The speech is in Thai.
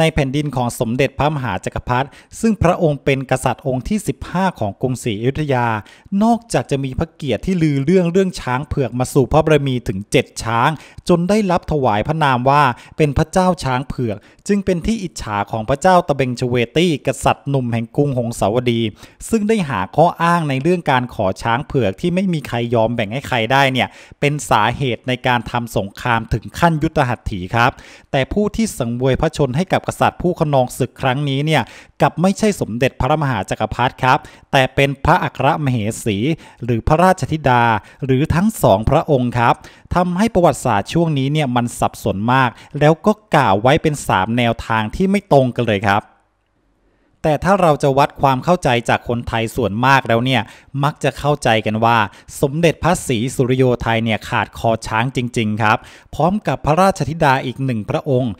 ในแผ่นดินของสมเด็จพระมหาจักรพรรดิซึ่งพระองค์เป็นกษัตริย์องค์ที่ 15 ของกรุงศรีอยุธยา นอกจากจะมีพระเกียรติที่ลือเรื่องเรื่องช้างเผือกมาสู่พระบรมีถึง 7 ช้าง จนได้รับถวายพระนามว่าเป็นพระเจ้าช้างเผือก จึงเป็นที่อิจฉาของพระเจ้า ตะเบงชเวตี้กษัตริย์หนุ่มแห่งกรุงหงสาวดี ซึ่งได้หาข้ออ้างในเรื่องการขอช้างเผือกที่ไม่มีใครยอมแบ่งให้ใครได้เนี่ยเป็นสาเหตุในการทำสงครามถึงขั้นยุทธหัตถีครับ แต่ผู้ที่สังเวยพระชนให้กับกับกษัตริย์ผู้ขนองศึกครั้งนี้เนี่ยกับไม่ใช่สมเด็จพระมหาจากักรพรรดิครับ แต่เป็นพระอัครมเหสีหรือพระราชธิดาหรือทั้งสองพระองค์ครับทำให้ประวัติศาสตร์ช่วงนี้เนี่ยมันสับสนมาก แล้วก็กล่าวไว้เป็น3แนวทางที่ไม่ตรงกันเลยครับแต่ถ้าเราจะวัดความเข้าใจจากคนไทยส่วนมากแล้วเนี่ยมักจะเข้าใจกันว่า สมเด็จพระศรีสุริโยไทยเนี่ยขาดคอช้างจริง ๆ ครับ พร้อมกับพระราชธิดาอีกหนึ่งพระองค์